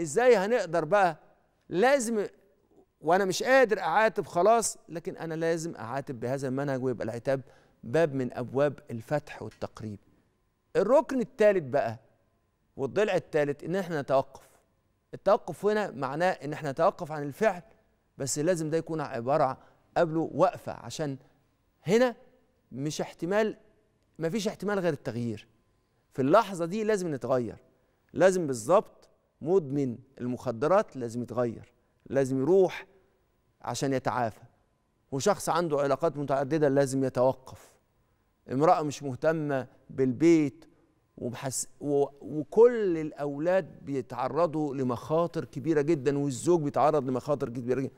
ازاي هنقدر بقى لازم وانا مش قادر اعاتب خلاص لكن انا لازم اعاتب بهذا المنهج ويبقى العتاب باب من ابواب الفتح والتقريب الركن الثالث بقى والضلع الثالث ان احنا نتوقف التوقف هنا معناه ان احنا نتوقف عن الفعل بس لازم ده يكون عباره قبله وقفه عشان هنا مش احتمال مفيش احتمال غير التغيير في اللحظه دي لازم نتغير لازم بالظبط مدمن المخدرات لازم يتغير لازم يروح عشان يتعافى وشخص عنده علاقات متعدده لازم يتوقف امراه مش مهتمه بالبيت وبحس و... وكل الاولاد بيتعرضوا لمخاطر كبيره جدا والزوج بيتعرض لمخاطر كبيره جدا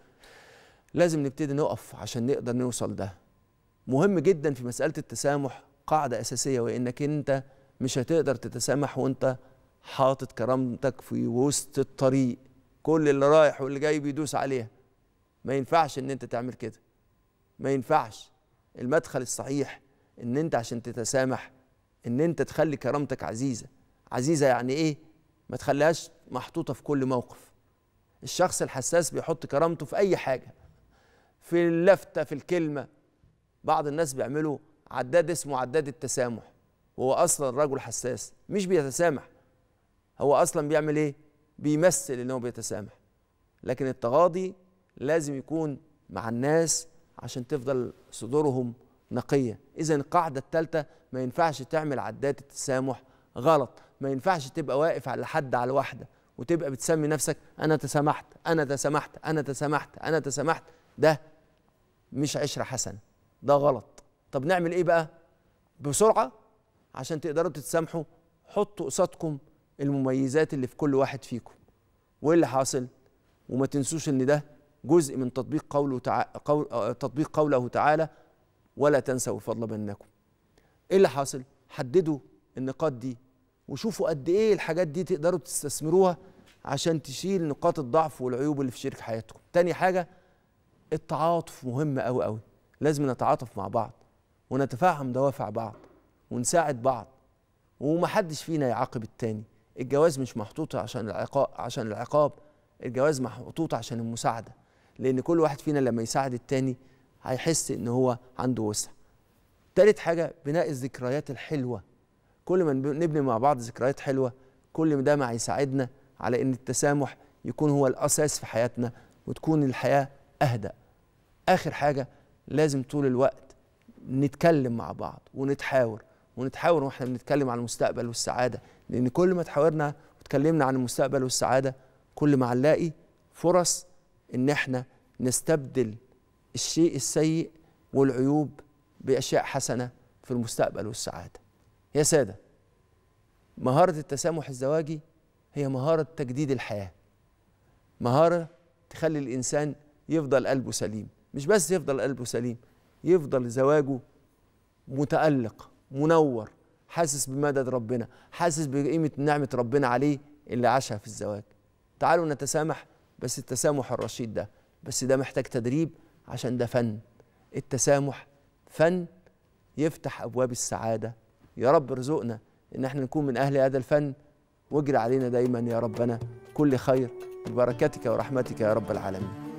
لازم نبتدي نقف عشان نقدر نوصل ده مهم جدا في مساله التسامح قاعده اساسيه وانك انت مش هتقدر تتسامح وانت حاطط كرامتك في وسط الطريق كل اللي رايح واللي جاي بيدوس عليها ما ينفعش ان انت تعمل كده ما ينفعش المدخل الصحيح ان انت عشان تتسامح ان انت تخلي كرامتك عزيزه عزيزه يعني ايه ما تخليهاش محطوطه في كل موقف الشخص الحساس بيحط كرامته في اي حاجه في اللفته في الكلمه بعض الناس بيعملوا عداد اسمه عداد التسامح وهو اصلا رجل حساس مش بيتسامح هو اصلا بيعمل ايه بيمثل ان هو بيتسامح لكن التغاضي لازم يكون مع الناس عشان تفضل صدورهم نقيه اذا القاعده الثالثه ما ينفعش تعمل عدات التسامح غلط ما ينفعش تبقى واقف على حد على واحده وتبقى بتسمي نفسك انا تسامحت انا تسامحت انا تسامحت انا تسامحت ده مش عشره حسنه ده غلط طب نعمل ايه بقى بسرعه عشان تقدروا تتسامحوا حطوا قصادكم المميزات اللي في كل واحد فيكم وايه اللي حاصل وما تنسوش ان ده جزء من تطبيق قوله تعالى قول تطبيق قوله تعالى ولا تنسوا الفضل بينكم ايه اللي حاصل حددوا النقاط دي وشوفوا قد ايه الحاجات دي تقدروا تستثمروها عشان تشيل نقاط الضعف والعيوب اللي في شريك حياتكم تاني حاجه التعاطف مهم قوي قوي لازم نتعاطف مع بعض ونتفهم دوافع بعض ونساعد بعض ومحدش فينا يعاقب التاني الجواز مش محطوط عشان العقاب عشان العقاب الجواز محطوط عشان المساعده لان كل واحد فينا لما يساعد التاني هيحس ان هو عنده وسع تالت حاجه بناء الذكريات الحلوه كل ما نبني مع بعض ذكريات حلوه كل ما ده ما هيساعدنا على ان التسامح يكون هو الاساس في حياتنا وتكون الحياه اهدأ اخر حاجه لازم طول الوقت نتكلم مع بعض ونتحاور ونتحاور واحنا بنتكلم عن المستقبل والسعاده لان كل ما تحاورنا وتكلمنا عن المستقبل والسعاده كل ما هنلاقي فرص ان احنا نستبدل الشيء السيء والعيوب باشياء حسنه في المستقبل والسعاده يا ساده مهاره التسامح الزواجي هي مهاره تجديد الحياه مهاره تخلي الانسان يفضل قلبه سليم مش بس يفضل قلبه سليم يفضل زواجه متالق منور حاسس بمدد ربنا حاسس بقيمه نعمه ربنا عليه اللي عاشها في الزواج تعالوا نتسامح بس التسامح الرشيد ده بس ده محتاج تدريب عشان ده فن التسامح فن يفتح ابواب السعاده يا رب ارزقنا ان احنا نكون من اهل هذا الفن واجري علينا دايما يا ربنا كل خير ببركاتك ورحمتك يا رب العالمين